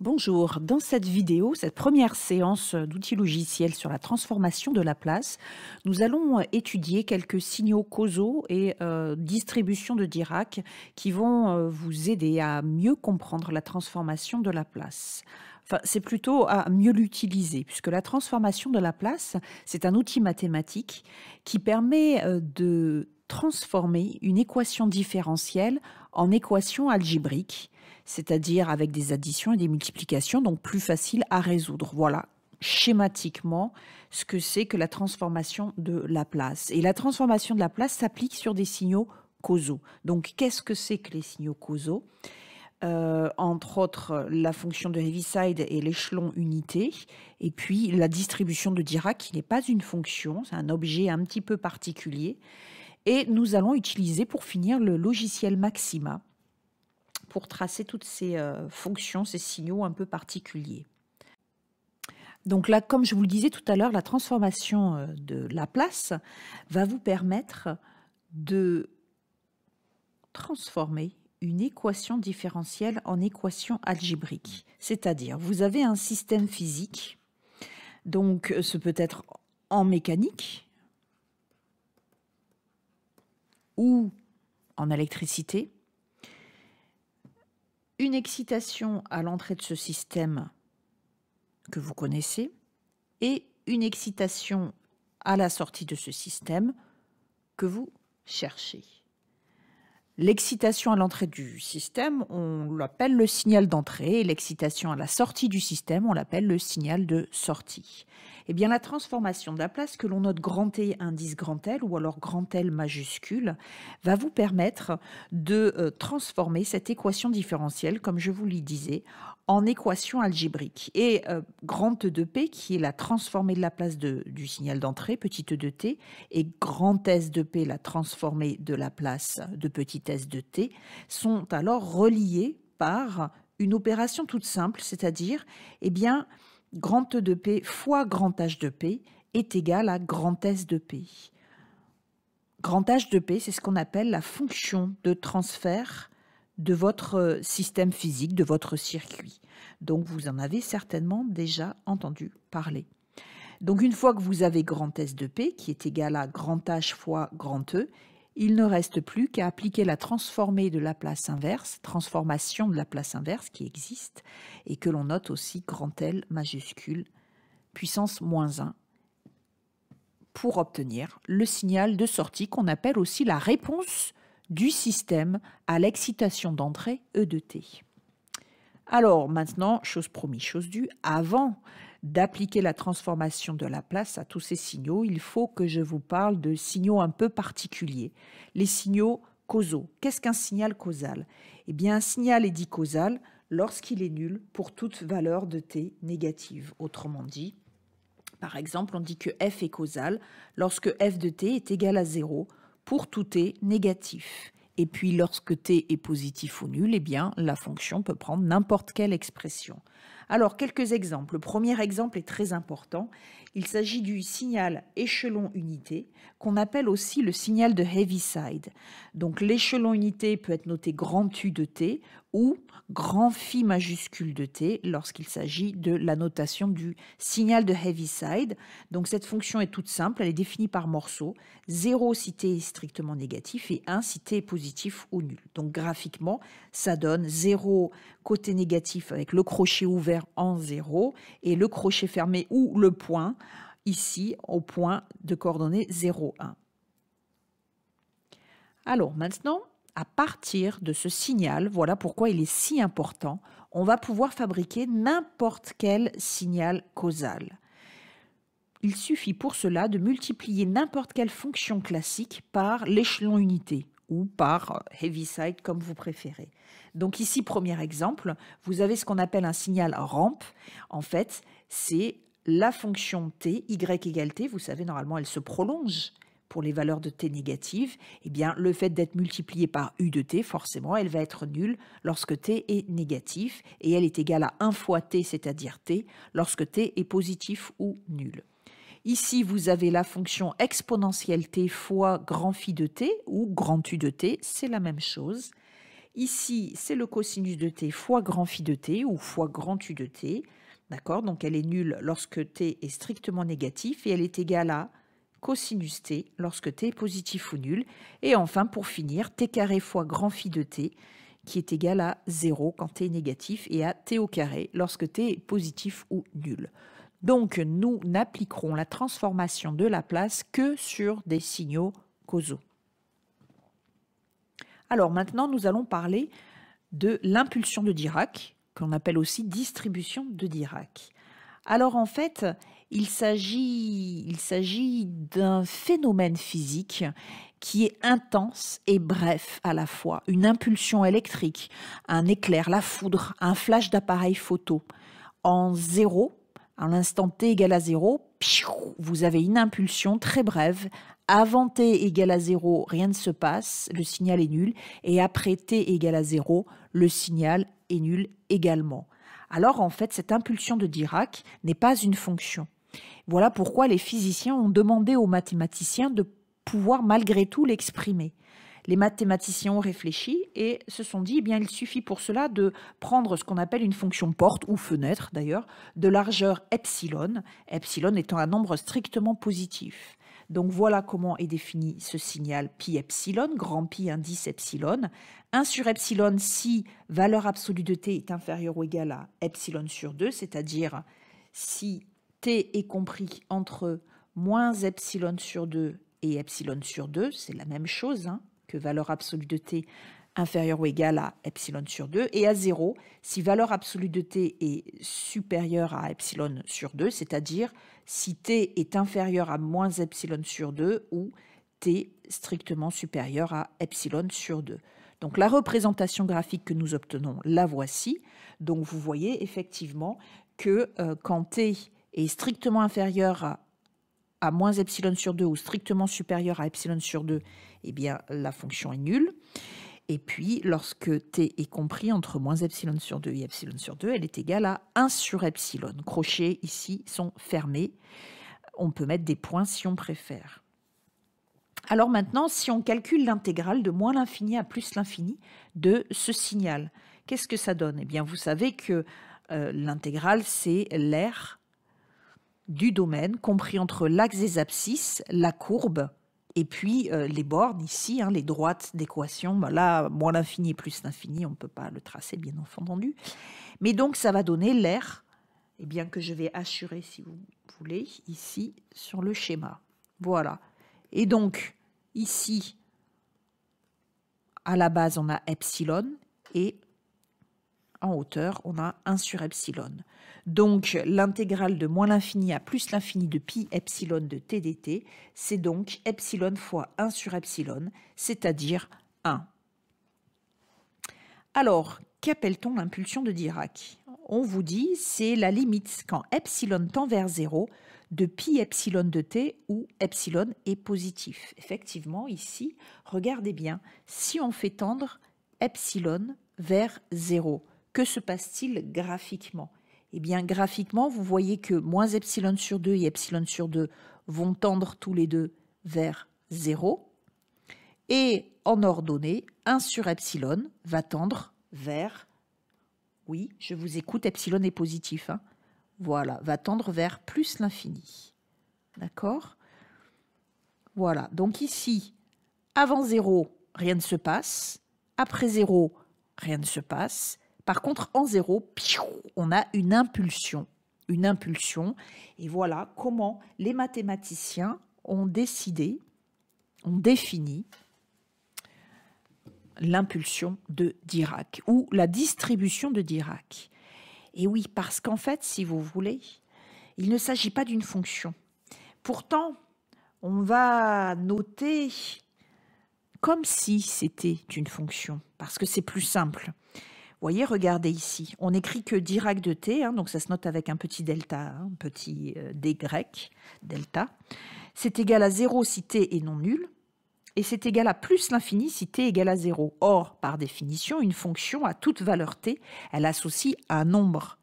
Bonjour, dans cette vidéo, cette première séance d'outils logiciels sur la transformation de la place, nous allons étudier quelques signaux causaux et distributions euh, distribution de Dirac qui vont euh, vous aider à mieux comprendre la transformation de place. Enfin, c'est plutôt à mieux l'utiliser, puisque la transformation de la place, c'est un outil mathématique qui permet euh, de transformer une équation différentielle en équation algébrique c'est-à-dire avec des additions et des multiplications, donc plus facile à résoudre. Voilà schématiquement ce que c'est que la transformation de la place. Et la transformation de la place s'applique sur des signaux causaux. Donc qu'est-ce que c'est que les signaux causaux euh, entre autres la fonction de Heaviside et l'échelon unité, et puis la distribution de Dirac qui n'est pas une fonction, c'est un objet un petit peu particulier. Et nous allons utiliser pour finir le logiciel Maxima, pour tracer toutes ces euh, fonctions, ces signaux un peu particuliers. Donc là, comme je vous le disais tout à l'heure, la transformation euh, de la place va vous permettre de transformer une équation différentielle en équation algébrique. C'est-à-dire, vous avez un système physique, donc euh, ce peut être en mécanique ou en électricité, une excitation à l'entrée de ce système que vous connaissez et une excitation à la sortie de ce système que vous cherchez. L'excitation à l'entrée du système, on l'appelle le signal d'entrée, et l'excitation à la sortie du système, on l'appelle le signal de sortie. Eh bien, la transformation de la place que l'on note grand T e, indice grand L ou alors grand L majuscule va vous permettre de euh, transformer cette équation différentielle, comme je vous l'y disais, en équation algébrique. Et euh, grand de P, qui est la transformée de la place du signal d'entrée, petite de T, et grand S de P, la transformée de la place de petit S de T, sont alors reliés par une opération toute simple, c'est-à-dire, eh bien, grand E de P fois grand H de P est égal à grand S de P. Grand H de P, c'est ce qu'on appelle la fonction de transfert de votre euh, système physique, de votre circuit. Donc vous en avez certainement déjà entendu parler. Donc une fois que vous avez grand S de P, qui est égal à grand H fois grand E, il ne reste plus qu'à appliquer la transformée de la place inverse, transformation de la place inverse qui existe, et que l'on note aussi grand L majuscule, puissance moins 1, pour obtenir le signal de sortie qu'on appelle aussi la réponse du système à l'excitation d'entrée E de T. Alors maintenant, chose promise, chose due, avant d'appliquer la transformation de la place à tous ces signaux, il faut que je vous parle de signaux un peu particuliers, les signaux causaux. Qu'est-ce qu'un signal causal Eh bien, un signal est dit causal lorsqu'il est nul pour toute valeur de t négative. Autrement dit, par exemple, on dit que f est causal lorsque f de t est égal à 0 pour tout t négatif. Et puis lorsque t est positif ou nul, eh bien la fonction peut prendre n'importe quelle expression. Alors quelques exemples. Le premier exemple est très important. Il s'agit du signal échelon unité, qu'on appelle aussi le signal de Heaviside. Donc l'échelon unité peut être noté grand U de T ou grand phi majuscule de t lorsqu'il s'agit de la notation du signal de Heaviside. Donc cette fonction est toute simple, elle est définie par morceaux. 0 si t est strictement négatif et 1 si t est positif ou nul. Donc graphiquement, ça donne 0 côté négatif avec le crochet ouvert en 0 et le crochet fermé ou le point ici au point de coordonnées 0, 1. Alors maintenant, à partir de ce signal, voilà pourquoi il est si important, on va pouvoir fabriquer n'importe quel signal causal. Il suffit pour cela de multiplier n'importe quelle fonction classique par l'échelon unité ou par euh, Heaviside, comme vous préférez. Donc ici, premier exemple, vous avez ce qu'on appelle un signal rampe. En fait, c'est la fonction t, y égale t, vous savez, normalement, elle se prolonge pour les valeurs de t négatives. Eh bien, le fait d'être multiplié par u de t, forcément, elle va être nulle lorsque t est négatif, et elle est égale à 1 fois t, c'est-à-dire t, lorsque t est positif ou nul. Ici, vous avez la fonction exponentielle t fois grand phi de t ou grand u de t, c'est la même chose. Ici, c'est le cosinus de t fois grand phi de t ou fois grand u de t. D'accord Donc elle est nulle lorsque t est strictement négatif et elle est égale à cosinus t lorsque t est positif ou nul. Et enfin, pour finir, t carré fois grand phi de t qui est égal à 0 quand t est négatif et à t au carré lorsque t est positif ou nul. Donc nous n'appliquerons la transformation de Laplace que sur des signaux causaux. Alors maintenant, nous allons parler de l'impulsion de Dirac, qu'on appelle aussi distribution de Dirac. Alors en fait, il s'agit d'un phénomène physique qui est intense et bref à la fois. Une impulsion électrique, un éclair, la foudre, un flash d'appareil photo. En zéro, à l'instant t égale à zéro, vous avez une impulsion très brève. Avant t égale à zéro, rien ne se passe, le signal est nul. Et après t égale à zéro, le signal est nul également. Alors en fait, cette impulsion de Dirac n'est pas une fonction. Voilà pourquoi les physiciens ont demandé aux mathématiciens de pouvoir malgré tout l'exprimer. Les mathématiciens ont réfléchi et se sont dit, eh bien, il suffit pour cela de prendre ce qu'on appelle une fonction porte ou fenêtre d'ailleurs de largeur epsilon, epsilon étant un nombre strictement positif. Donc voilà comment est défini ce signal pi epsilon, grand pi indice epsilon. 1 sur epsilon si valeur absolue de t est inférieure ou égale à epsilon sur 2, c'est-à-dire si t est compris entre moins epsilon sur 2 et epsilon sur 2, c'est la même chose, hein, valeur absolue de t inférieure ou égale à epsilon sur 2, et à 0 si valeur absolue de t est supérieure à epsilon sur 2, c'est-à-dire si t est inférieur à moins epsilon sur 2 ou t strictement supérieur à epsilon sur 2. Donc la représentation graphique que nous obtenons, la voici. Donc vous voyez effectivement que euh, quand t est strictement inférieur à à moins epsilon sur 2 ou strictement supérieur à epsilon sur 2, eh bien la fonction est nulle. Et puis, lorsque t est compris entre moins epsilon sur 2 et epsilon sur 2, elle est égale à 1 sur epsilon. Crochets ici sont fermés. On peut mettre des points si on préfère. Alors maintenant, si on calcule l'intégrale de moins l'infini à plus l'infini de ce signal, qu'est-ce que ça donne Eh bien, vous savez que euh, l'intégrale, c'est l'air du domaine, compris entre l'axe des abscisses, la courbe, et puis euh, les bornes ici, hein, les droites d'équation. Bah là, moins l'infini plus l'infini, on ne peut pas le tracer, bien entendu. Mais donc, ça va donner l'air, eh bien que je vais assurer, si vous voulez, ici sur le schéma. Voilà. Et donc, ici, à la base, on a epsilon, et en hauteur, on a 1 sur epsilon. Donc l'intégrale de moins l'infini à plus l'infini de pi epsilon de t dt, c'est donc epsilon fois 1 sur epsilon, c'est-à-dire 1. Alors, qu'appelle-t-on l'impulsion de Dirac On vous dit c'est la limite quand epsilon tend vers 0 de pi epsilon de t où epsilon est positif. Effectivement, ici, regardez bien, si on fait tendre epsilon vers 0, que se passe-t-il graphiquement eh bien graphiquement, vous voyez que moins epsilon sur 2 et epsilon sur 2 vont tendre tous les deux vers 0. Et en ordonnée, 1 sur epsilon va tendre vers... Oui, je vous écoute, epsilon est positif. Hein. voilà, va tendre vers plus l'infini. D'accord Voilà, donc ici, avant 0, rien ne se passe. Après 0, rien ne se passe. Par contre, en zéro, on a une impulsion. Une impulsion. Et voilà comment les mathématiciens ont décidé, ont défini l'impulsion de Dirac ou la distribution de Dirac. Et oui, parce qu'en fait, si vous voulez, il ne s'agit pas d'une fonction. Pourtant, on va noter comme si c'était une fonction, parce que c'est plus simple voyez, regardez ici. On écrit que Dirac de T, hein, donc ça se note avec un petit delta, hein, un petit euh, D delta. C'est égal à 0 si T est non nul, et c'est égal à plus l'infini si T est égal à 0. Or, par définition, une fonction à toute valeur T, elle associe un nombre.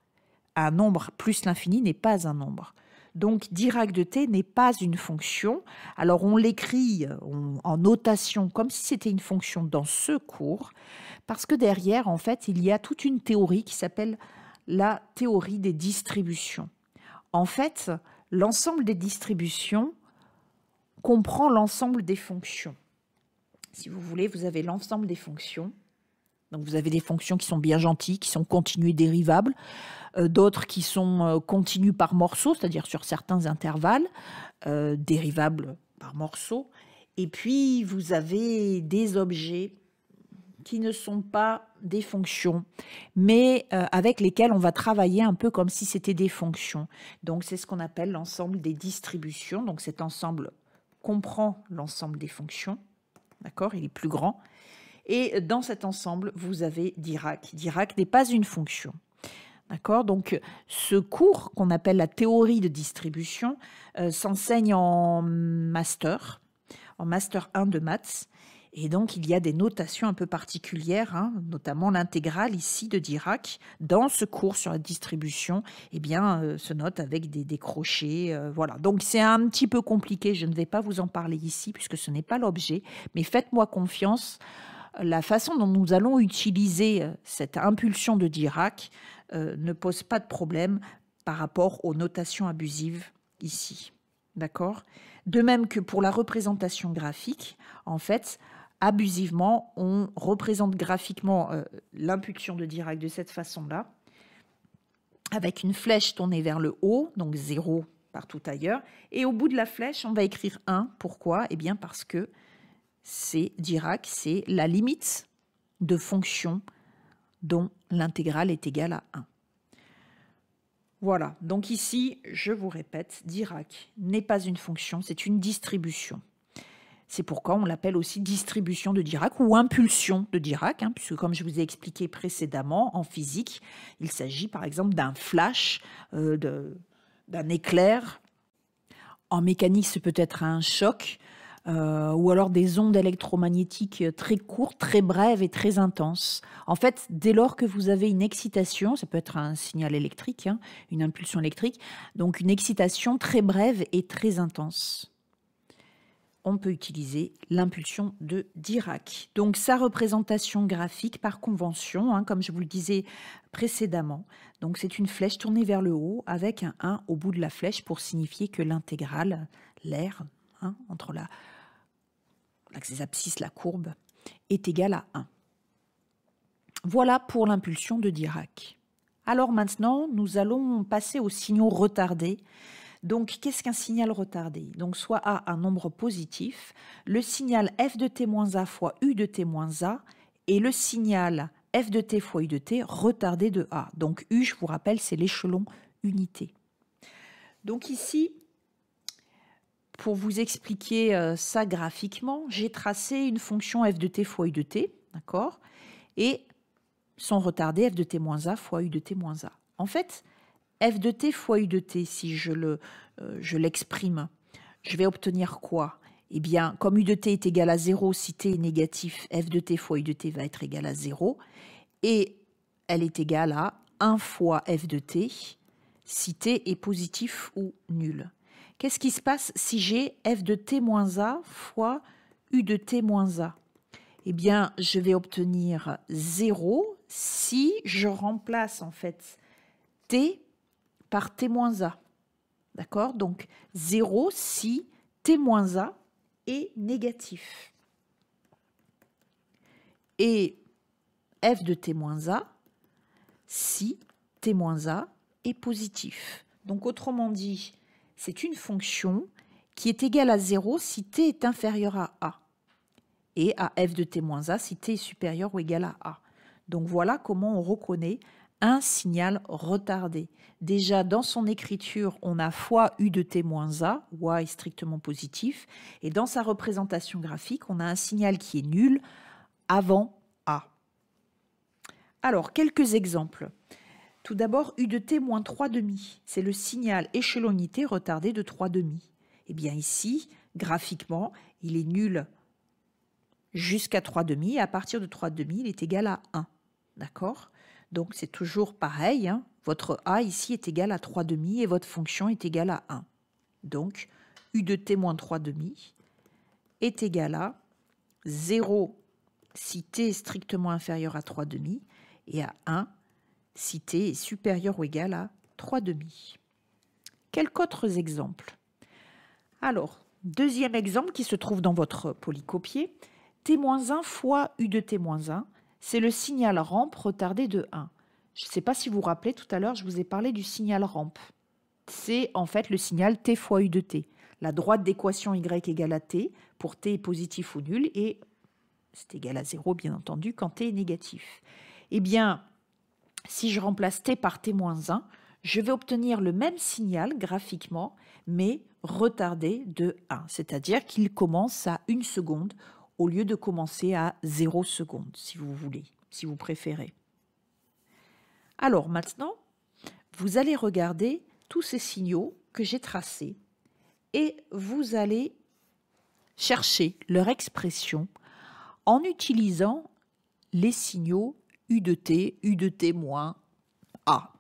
Un nombre plus l'infini n'est pas un nombre. Donc Dirac de t n'est pas une fonction. Alors on l'écrit en notation comme si c'était une fonction dans ce cours, parce que derrière, en fait, il y a toute une théorie qui s'appelle la théorie des distributions. En fait, l'ensemble des distributions comprend l'ensemble des fonctions. Si vous voulez, vous avez l'ensemble des fonctions donc vous avez des fonctions qui sont bien gentilles, qui sont continues et dérivables, euh, d'autres qui sont euh, continues par morceaux, c'est-à-dire sur certains intervalles, euh, dérivables par morceaux. Et puis vous avez des objets qui ne sont pas des fonctions, mais avec lesquels on va travailler un peu comme si c'était des fonctions. Donc c'est ce qu'on appelle l'ensemble des distributions. Donc cet ensemble comprend l'ensemble des fonctions, d'accord Il est plus grand. Et dans cet ensemble, vous avez Dirac. Dirac n'est pas une fonction. D'accord Donc, ce cours qu'on appelle la théorie de distribution euh, s'enseigne en master, en master 1 de maths. Et donc, il y a des notations un peu particulières, hein, notamment l'intégrale ici de Dirac. Dans ce cours sur la distribution, eh bien, euh, se note avec des, crochets. Euh, voilà. Donc, c'est un petit peu compliqué. Je ne vais pas vous en parler ici puisque ce n'est pas l'objet. Mais faites-moi confiance la façon dont nous allons utiliser euh, cette impulsion de Dirac euh, ne pose pas de problème par rapport aux notations abusives ici. D'accord De même que pour la représentation graphique, en fait, abusivement, on représente graphiquement euh, l'impulsion de Dirac de cette façon-là, avec une flèche tournée vers le haut, donc 0 partout ailleurs, et au bout de la flèche, on va écrire 1. Pourquoi Eh bien parce que c'est Dirac, c'est la limite de fonction dont l'intégrale est égale à 1. Voilà, donc ici, je vous répète, Dirac n'est pas une fonction, c'est une distribution. C'est pourquoi on l'appelle aussi distribution de Dirac ou impulsion de Dirac, hein, puisque comme je vous ai expliqué précédemment, en physique, il s'agit par exemple d'un flash, euh, d'un éclair. En mécanique, ce peut être un choc, euh, ou alors des ondes électromagnétiques euh, très courtes, très brèves et très intenses. En fait, dès lors que vous avez une excitation, ça peut être un signal électrique, hein, une impulsion électrique, donc une excitation très brève et très intense on peut utiliser l'impulsion de Dirac. Donc sa représentation graphique par convention, hein, comme je vous le disais précédemment, donc c'est une flèche tournée vers le haut avec un 1 au bout de la flèche pour signifier que l'intégrale, l'air, hein, entre la que ses abscisses, la courbe, est égale à 1. Voilà pour l'impulsion de Dirac. Alors maintenant, nous allons passer aux signaux retardés. Donc, qu'est-ce qu'un signal retardé Donc, soit A, un nombre positif, le signal f de t-a fois u de t-a et le signal f de t fois u de t retardé de A. Donc, u, je vous rappelle, c'est l'échelon unité. Donc ici, pour vous expliquer euh, ça graphiquement, j'ai tracé une fonction f de t fois u de t, d'accord Et sans retarder, f de t moins a fois u de t moins a. En fait, f de t fois u de t, si je le, euh, je l'exprime, je vais obtenir quoi Eh bien, comme u de t est égal à 0, si t est négatif, f de t fois u de t va être égal à 0. Et elle est égale à 1 fois f de t si t est positif ou nul. Qu'est-ce qui se passe si j'ai f de t moins a fois u de t moins a Eh bien, je vais obtenir 0 si je remplace en fait t par t moins a. D'accord Donc 0 si t moins a est négatif. Et f de t moins a si t moins a est positif. Donc autrement dit, c'est une fonction qui est égale à 0 si t est inférieur à a, et à f de t moins a si t est supérieur ou égal à a. Donc voilà comment on reconnaît un signal retardé. Déjà, dans son écriture, on a fois u de t moins a, ou a est strictement positif, et dans sa représentation graphique, on a un signal qui est nul avant a. Alors, quelques exemples. Tout d'abord, U de t moins 3,5. C'est le signal échelonité retardé de 3,5. Eh bien ici, graphiquement, il est nul jusqu'à 3,5 et à partir de 3,5, il est égal à 1. D'accord Donc c'est toujours pareil. Hein. votre a ici est égal à 3,5 et votre fonction est égale à 1. Donc u de t moins 3,5 est égal à 0 si t est strictement inférieur à 3,5 et à 1 cité est supérieur ou égal à 3,5. Quelques autres exemples Alors, deuxième exemple qui se trouve dans votre polycopier, T-1 fois U de T-1, c'est le signal rampe retardé de 1. Je ne sais pas si vous vous rappelez, tout à l'heure, je vous ai parlé du signal rampe. C'est en fait le signal T fois U de T. La droite d'équation Y égale à T pour T est positif ou nul et c'est égal à 0 bien entendu quand T est négatif. Eh bien, si je remplace t par t-1, je vais obtenir le même signal graphiquement, mais retardé de 1, c'est-à-dire qu'il commence à 1 seconde au lieu de commencer à 0 seconde, si vous voulez, si vous préférez. Alors maintenant, vous allez regarder tous ces signaux que j'ai tracés et vous allez chercher leur expression en utilisant les signaux U de t, U de t moins A,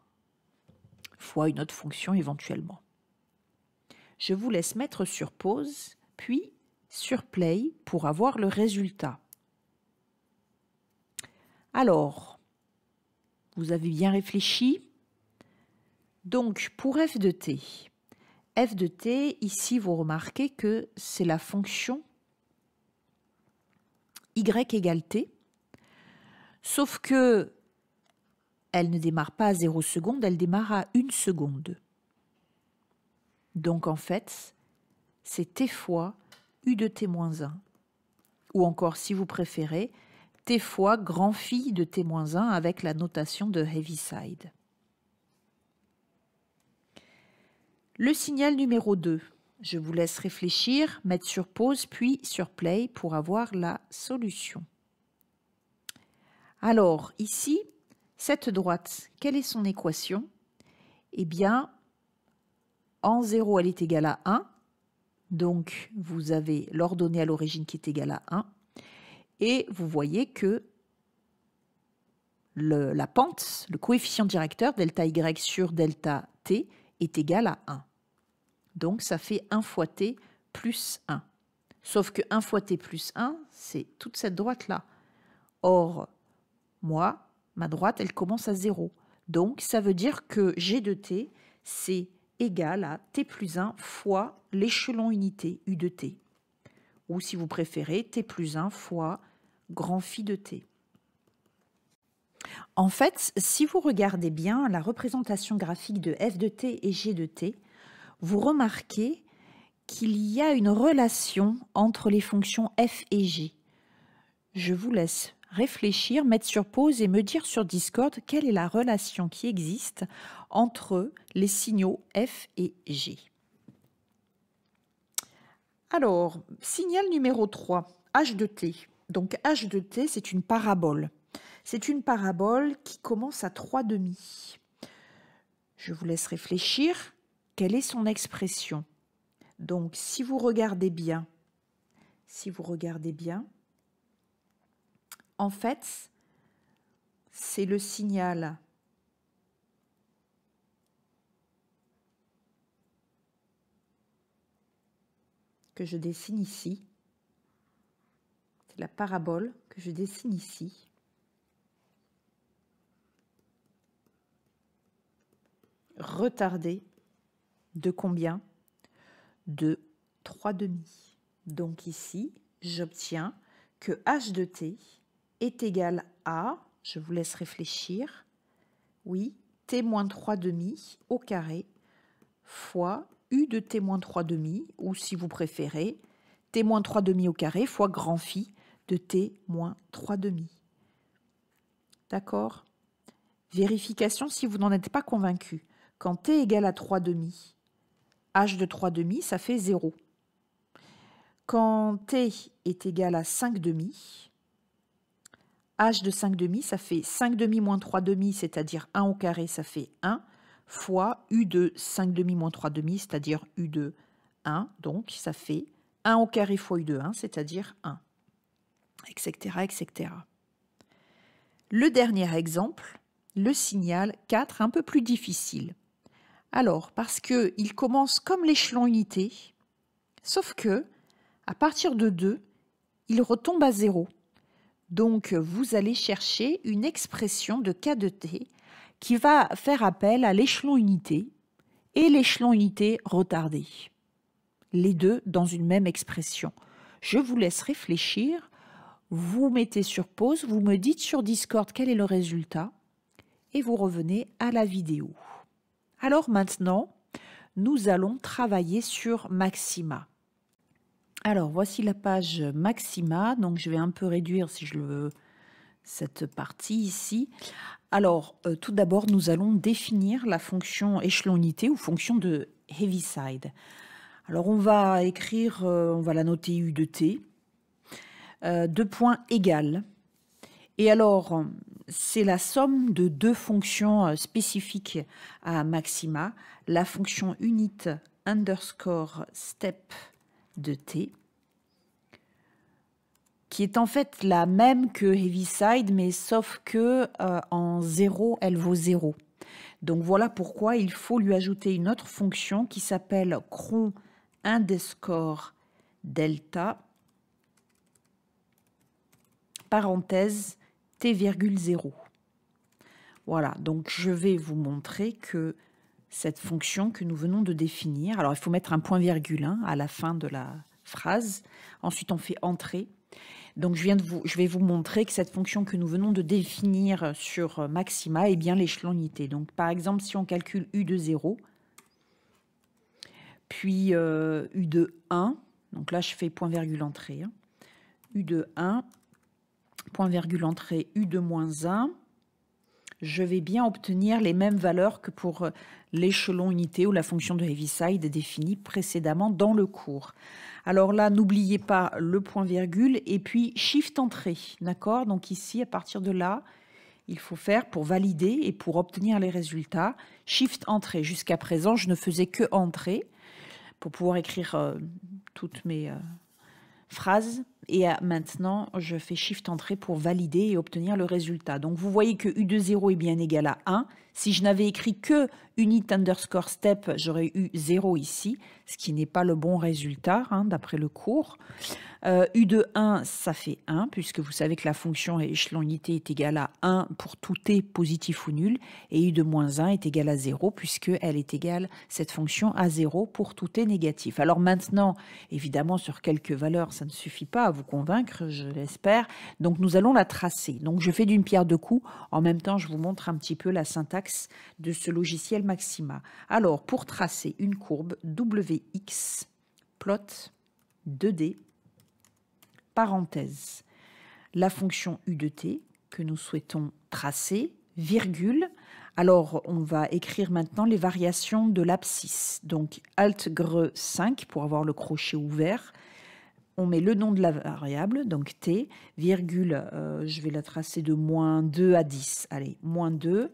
fois une autre fonction éventuellement. Je vous laisse mettre sur pause, puis sur play pour avoir le résultat. Alors, vous avez bien réfléchi Donc, pour f de t, f de t, ici vous remarquez que c'est la fonction y égale t, Sauf que elle ne démarre pas à 0 seconde, elle démarre à 1 seconde. Donc en fait, c'est t fois u de t-1. Ou encore, si vous préférez, t fois grand phi de t-1 avec la notation de Heaviside. Le signal numéro 2. Je vous laisse réfléchir, mettre sur pause puis sur play pour avoir la solution. Alors ici, cette droite, quelle est son équation Eh bien, en 0, elle est égale à 1. Donc, vous avez l'ordonnée à l'origine qui est égale à 1. Et vous voyez que la pente, le coefficient directeur, delta y sur delta t, est égal à 1. Donc, ça fait 1 fois t plus 1. Sauf que 1 fois t plus 1, c'est toute cette droite-là. Or, moi, ma droite, elle commence à 0. Donc, ça veut dire que G de t, c'est égal à t plus 1 fois l'échelon unité U de t. Ou si vous préférez, t plus 1 fois grand phi de t. En fait, si vous regardez bien la représentation graphique de f de t et g de t, vous remarquez qu'il y a une relation entre les fonctions f et g. Je vous laisse réfléchir, mettre sur pause et me dire sur Discord quelle est la relation qui existe entre les signaux F et G. Alors, signal numéro 3, H de T. Donc H de T, c'est une parabole. C'est une parabole qui commence à demi. Je vous laisse réfléchir. Quelle est son expression Donc, si vous regardez bien, si vous regardez bien, en fait, c'est le signal que je dessine ici. C'est la parabole que je dessine ici. Retardée de combien De 3 demi. Donc ici, j'obtiens que h de t est égal à, je vous laisse réfléchir, oui, t moins 3 demi au carré fois u de t moins 3 demi, ou si vous préférez, t moins 3 demi au carré fois grand phi de t moins 3 demi. D'accord Vérification si vous n'en êtes pas convaincu. Quand t égale à 3 demi, h de 3 demi, ça fait 0. Quand t est égal à 5 demi, h de 5 demi, ça fait 5 demi moins 3 demi, c'est-à-dire 1 au carré, ça fait 1, fois u de 5 demi moins 3 demi, c'est-à-dire u de 1, donc ça fait 1 au carré fois u de 1, c'est-à-dire 1, etc., etc. Le dernier exemple, le signal 4, un peu plus difficile. Alors, parce qu'il commence comme l'échelon unité, sauf que, à partir de 2, il retombe à 0. Donc, vous allez chercher une expression de K de T qui va faire appel à l'échelon unité et l'échelon unité retardé. Les deux dans une même expression. Je vous laisse réfléchir. Vous mettez sur pause, vous me dites sur Discord quel est le résultat et vous revenez à la vidéo. Alors maintenant, nous allons travailler sur Maxima. Alors, voici la page Maxima. Donc, je vais un peu réduire, si je le veux, cette partie ici. Alors, euh, tout d'abord, nous allons définir la fonction échelon unité ou fonction de Heaviside. Alors, on va écrire, euh, on va la noter U de T, euh, deux points égales. Et alors, c'est la somme de deux fonctions spécifiques à maxima, la fonction unit underscore step de t, qui est en fait la même que Heaviside, mais sauf que euh, en 0, elle vaut 0. Donc voilà pourquoi il faut lui ajouter une autre fonction qui s'appelle cron underscore delta parenthèse t,0. Voilà, donc je vais vous montrer que cette fonction que nous venons de définir. Alors il faut mettre un point virgule 1 hein, à la fin de la phrase. Ensuite on fait entrer. Donc je, viens de vous, je vais vous montrer que cette fonction que nous venons de définir sur maxima est bien l'échelonité. Donc par exemple si on calcule U de 0, puis euh, U de 1, donc là je fais point virgule entrée, hein. U de 1, point virgule entrée U de moins 1, je vais bien obtenir les mêmes valeurs que pour euh, l'échelon unité ou la fonction de Heaviside définie précédemment dans le cours. Alors là, n'oubliez pas le point virgule et puis shift entrée, d'accord Donc ici, à partir de là, il faut faire pour valider et pour obtenir les résultats. Shift entrée. Jusqu'à présent, je ne faisais que entrée pour pouvoir écrire euh, toutes mes euh, phrases et euh, maintenant je fais shift entrée pour valider et obtenir le résultat. Donc vous voyez que U de 0 est bien égal à 1. Si je n'avais écrit que unit underscore step, j'aurais eu 0 ici ce qui n'est pas le bon résultat hein, d'après le cours. Euh, U de 1, ça fait 1, puisque vous savez que la fonction unité est égale à 1 pour tout t positif ou nul, et U de moins 1 est égale à 0, puisqu'elle est égale, cette fonction, à 0 pour tout t négatif. Alors maintenant, évidemment, sur quelques valeurs, ça ne suffit pas à vous convaincre, je l'espère, donc nous allons la tracer. Donc je fais d'une pierre deux coups, en même temps, je vous montre un petit peu la syntaxe de ce logiciel Maxima. Alors, pour tracer une courbe W X plot 2d parenthèse la fonction u de t que nous souhaitons tracer virgule alors on va écrire maintenant les variations de l'abscisse donc alt gre 5 pour avoir le crochet ouvert on met le nom de la variable, donc t, virgule, euh, je vais la tracer de moins 2 à 10. Allez, moins 2,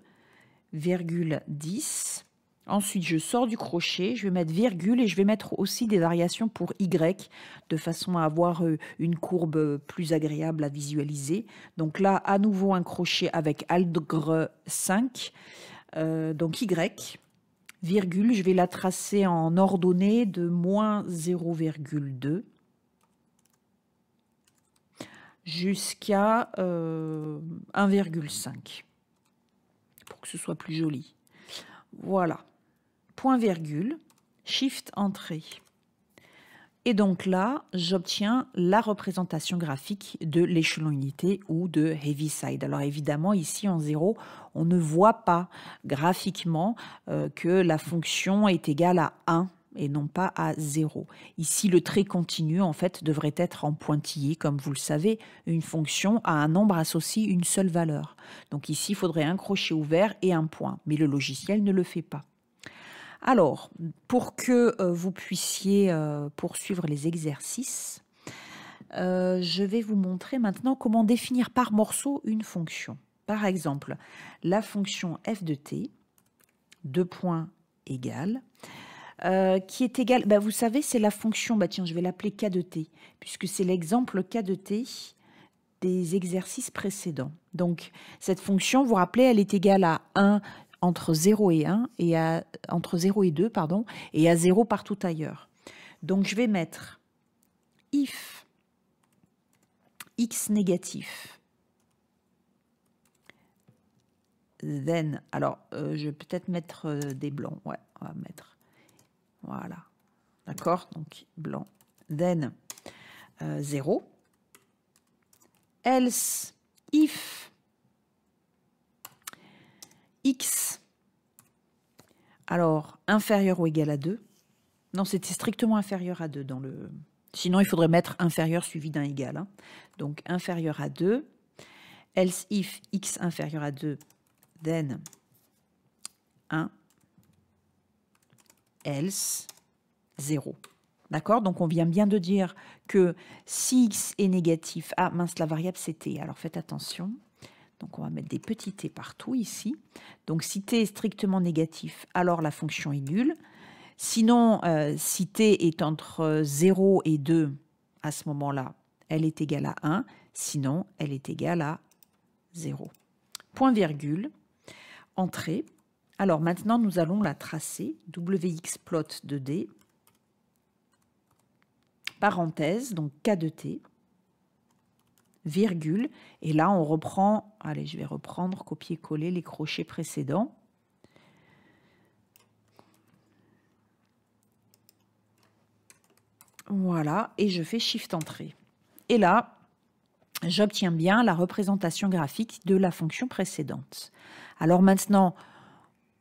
virgule 10, Ensuite, je sors du crochet, je vais mettre virgule et je vais mettre aussi des variations pour Y de façon à avoir euh, une courbe euh, plus agréable à visualiser. Donc là, à nouveau un crochet avec Algre 5, euh, donc Y, virgule, je vais la tracer en ordonnée de moins 0,2 jusqu'à 1,5 pour que ce soit plus joli. Voilà point virgule, shift entrée. Et donc là, j'obtiens la représentation graphique de l'échelon unité ou de Heaviside. Alors évidemment, ici en 0, on ne voit pas graphiquement euh, que la fonction est égale à 1 et non pas à 0. Ici, le trait continu, en fait, devrait être en pointillé. Comme vous le savez, une fonction à un nombre associé une seule valeur. Donc ici, il faudrait un crochet ouvert et un point, mais le logiciel ne le fait pas. Alors, pour que euh, vous puissiez euh, poursuivre les exercices, euh, je vais vous montrer maintenant comment définir par morceau une fonction. Par exemple, la fonction f de t, deux points égale, qui est égale, bah, vous savez, c'est la fonction, bah, tiens, je vais l'appeler k de t, puisque c'est l'exemple k de t des exercices précédents. Donc, cette fonction, vous rappelez, elle est égale à 1 entre 0 et 1 et à, entre 0 et 2 pardon et à 0 partout ailleurs. Donc je vais mettre if x négatif then alors euh, je vais peut-être mettre euh, des blancs ouais on va mettre voilà d'accord donc blanc then 0 euh, else if x alors, inférieur ou égal à 2. Non, c'était strictement inférieur à 2 dans le... Sinon, il faudrait mettre inférieur suivi d'un égal. Hein. Donc, inférieur à 2. Else if x inférieur à 2, then 1. Else 0. D'accord Donc, on vient bien de dire que si x est négatif... Ah, mince, la variable, c'était... Alors, faites attention. Donc on va mettre des petits t partout ici. Donc si t est strictement négatif, alors la fonction est nulle. Sinon, euh, si t est entre 0 et 2, à ce moment-là, elle est égale à 1. Sinon, elle est égale à 0. Point virgule, entrée. Alors maintenant, nous allons la tracer. plot 2d, parenthèse, donc k de t virgule. Et là, on reprend, allez, je vais reprendre, copier-coller les crochets précédents. Voilà, et je fais Shift Entrée. Et là, j'obtiens bien la représentation graphique de la fonction précédente. Alors maintenant,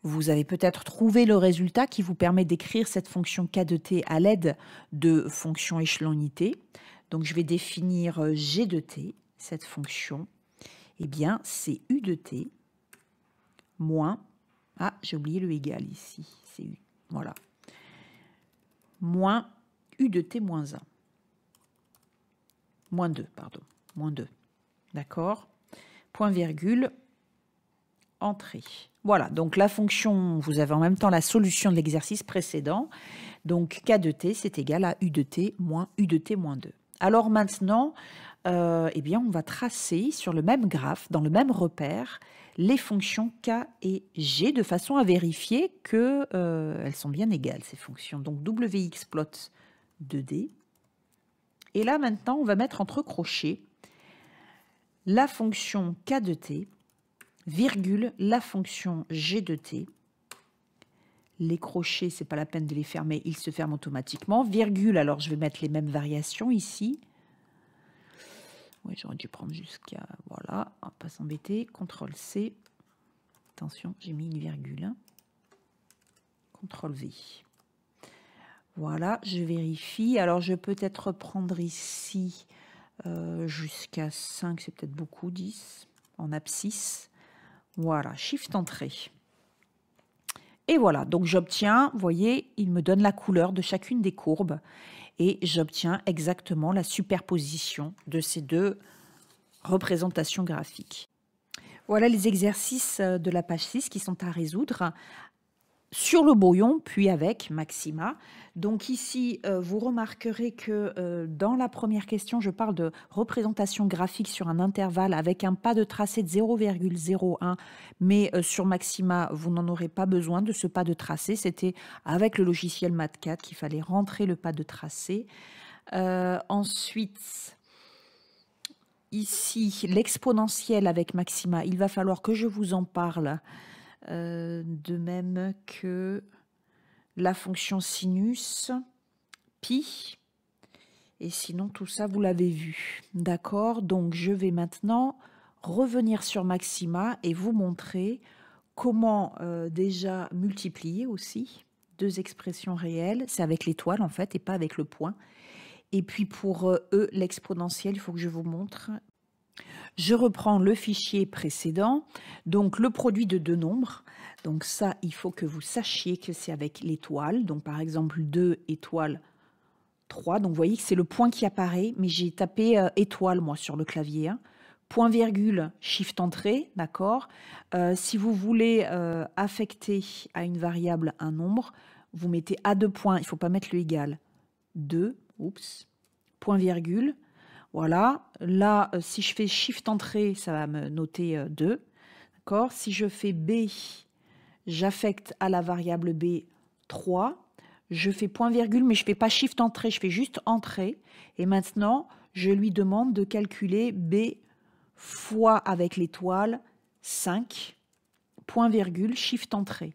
vous avez peut-être trouvé le résultat qui vous permet d'écrire cette fonction K de t à l'aide de fonctions échelonnées. Donc je vais définir euh, g de t, cette fonction. Eh bien, c'est u de t moins... Ah, j'ai oublié le égal ici, c'est u. Voilà. Moins u de t moins 1. Moins 2, pardon. Moins 2. D'accord Point virgule, entrée. Voilà, donc la fonction, vous avez en même temps la solution de l'exercice précédent. Donc k de t, c'est égal à u de t moins u de t moins 2. Alors maintenant, euh, eh bien, on va tracer sur le même graphe, dans le même repère, les fonctions k et g de façon à vérifier que euh, elles sont bien égales ces fonctions. Donc wx plot 2d. Et là maintenant, on va mettre entre crochets la fonction k de t, virgule la fonction g de t les crochets, c'est pas la peine de les fermer, ils se ferment automatiquement. Virgule, alors je vais mettre les mêmes variations ici. Oui, j'aurais dû prendre jusqu'à... Voilà, on ah, pas s'embêter. CTRL-C. Attention, j'ai mis une virgule. Hein. CTRL-V. Voilà, je vérifie. Alors, je peux peut-être prendre ici euh, jusqu'à 5, c'est peut-être beaucoup, 10, en abscisse. Voilà, shift entrée. Et voilà, donc j'obtiens, vous voyez, il me donne la couleur de chacune des courbes et j'obtiens exactement la superposition de ces deux représentations graphiques. Voilà les exercices euh, de la page 6 qui sont à résoudre sur le bouillon, puis avec Maxima. Donc ici, euh, vous remarquerez que euh, dans la première question, je parle de représentation graphique sur un intervalle avec un pas de tracé de 0,01, mais euh, sur Maxima, vous n'en aurez pas besoin de ce pas de tracé. C'était avec le logiciel MATCAD qu'il fallait rentrer le pas de tracé. ensuite, ici, l'exponentiel avec Maxima, il va falloir que je vous en parle. Euh, de même que la fonction sinus, pi, et sinon tout ça vous l'avez vu. D'accord Donc je vais maintenant revenir sur Maxima et vous montrer comment euh, déjà multiplier aussi deux expressions réelles, c'est avec l'étoile en fait et pas avec le point. Et puis pour euh, E, l'exponentielle, il faut que je vous montre je reprends le fichier précédent, donc le produit de deux nombres. Donc ça, il faut que vous sachiez que c'est avec l'étoile. Donc par exemple 2 étoile 3. Donc vous voyez que c'est le point qui apparaît, mais j'ai tapé euh, étoile moi sur le clavier. Hein. Point virgule, shift entrée, d'accord euh, Si vous voulez euh, affecter à une variable un nombre, vous mettez à deux points, il ne faut pas mettre le égal. 2, oups, point virgule, voilà, là, euh, si je fais Shift entrée, ça va me noter 2. Euh, D'accord Si je fais B, j'affecte à la variable B 3. Je fais point virgule, mais je ne fais pas Shift entrée, je fais juste entrée. Et maintenant, je lui demande de calculer B fois avec l'étoile 5, point virgule, Shift entrée.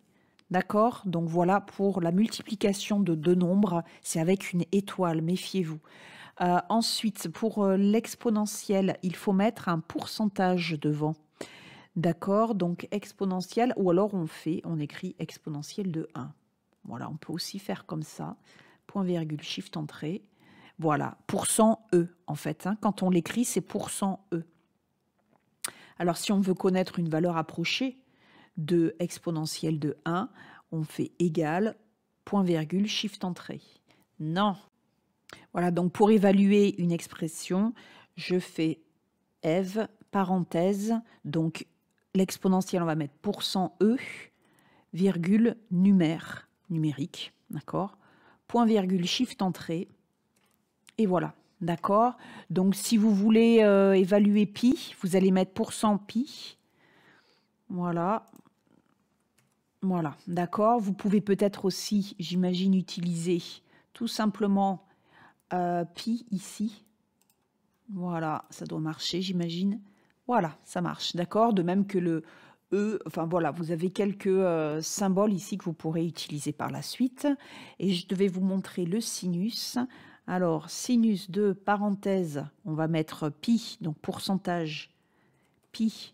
D'accord Donc voilà pour la multiplication de deux nombres, c'est avec une étoile, méfiez-vous. Euh, ensuite, pour euh, l'exponentielle, il faut mettre un pourcentage devant. D'accord Donc exponentielle, ou alors on fait, on écrit exponentielle de 1. Voilà, on peut aussi faire comme ça. Point virgule shift entrée. Voilà, pourcent %e en fait. Hein. Quand on l'écrit, c'est cent %e. Alors si on veut connaître une valeur approchée de exponentielle de 1, on fait égal, point virgule, shift entrée. Non, voilà, donc pour évaluer une expression, je fais F, parenthèse, donc l'exponentielle, on va mettre cent %E, virgule, numère, numérique, d'accord Point, virgule, shift, entrée, et voilà, d'accord Donc si vous voulez euh, évaluer pi, vous allez mettre cent pi, voilà, voilà, d'accord Vous pouvez peut-être aussi, j'imagine, utiliser tout simplement euh, pi ici. Voilà, ça doit marcher, j'imagine. Voilà, ça marche, d'accord De même que le E, enfin voilà, vous avez quelques euh, symboles ici que vous pourrez utiliser par la suite. Et je devais vous montrer le sinus. Alors, sinus de parenthèse, on va mettre pi, donc pourcentage pi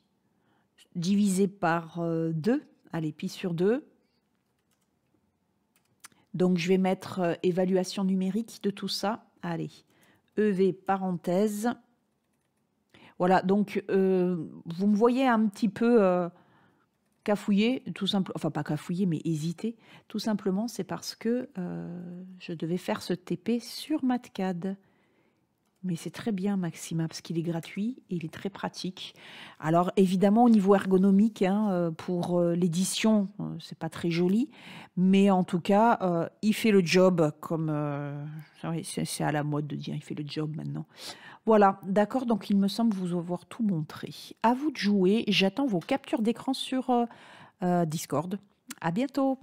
divisé par 2. Euh, Allez, pi sur 2. Donc je vais mettre euh, évaluation numérique de tout ça. Allez, EV parenthèse. Voilà, donc euh, vous me voyez un petit peu euh, cafouillé, cafouiller, tout simplement, enfin pas cafouiller, mais hésiter. Tout simplement, c'est parce que je devais faire ce TP sur MatCAD mais c'est très bien Maxima parce qu'il est gratuit et il est très pratique. Alors évidemment au niveau ergonomique, hein, euh, pour euh, l'édition, euh, c'est pas très joli, mais en tout cas, il fait le job comme ah c'est à la mode de dire, il fait le job maintenant. Voilà, d'accord. Donc il me semble vous avoir tout montré. À vous de jouer. J'attends vos captures d'écran sur Discord. À bientôt.